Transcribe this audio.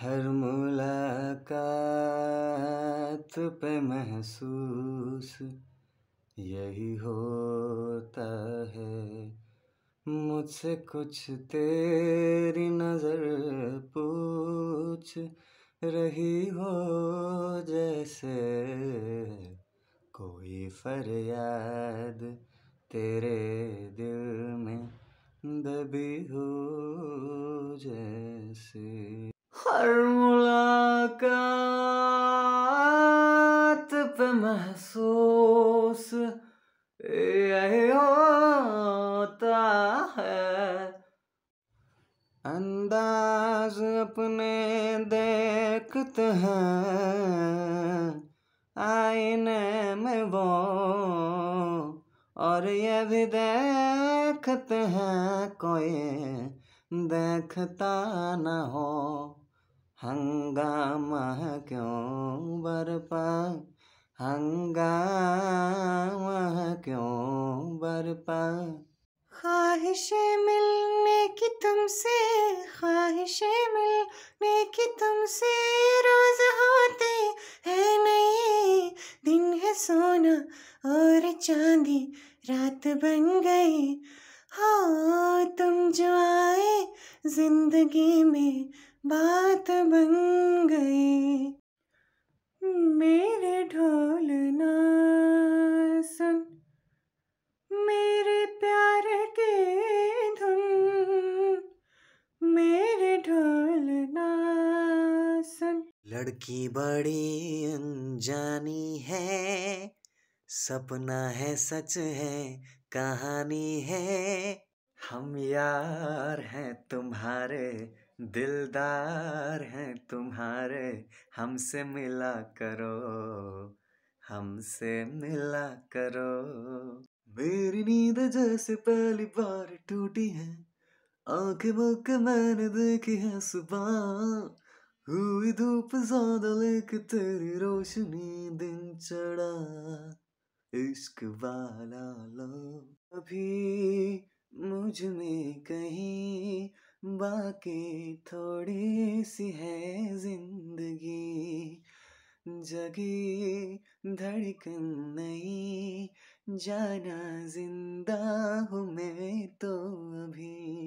हर मुलाकात पे महसूस यही होता है मुझसे कुछ तेरी नज़र पूछ रही हो जैसे कोई फरियाद तेरे दिल में दबी हो हर मुलाकात पे महसूस यही होता है अंदाज अपने देखते हैं आईने में वो और ये भी देखते हैं कोई देखता न हो हंगामा क्यों बरपा हंगामा क्यों बरपा ख्वाहिशें मिलने की तुमसे ख्वाहिशें मिलने की तुमसे रोज होते है नहीं दिन है सोना और चांदी रात बन गई हो हाँ, तुम जो आए जिंदगी में बात बन गई मेरे ढोल सुन मेरे प्यार के धुन मेरे ढोल सुन लड़की बड़ी अनजानी है सपना है सच है कहानी है हम यार हैं तुम्हारे दिलदार हैं तुम्हारे हमसे मिला करो हमसे मिला करो मेरी नींद जैसे पहली बार टूटी है आंखें मुख मैंने देखी है सुबह हुई धूप ज्यादा लेके तेरी रोशनी दिन चढ़ा इश्क वाला लो अभी मुझ में कहीं बाकी थोड़ी सी है जिंदगी जगी धड़कन नहीं जाना जिंदा हूँ मैं तो अभी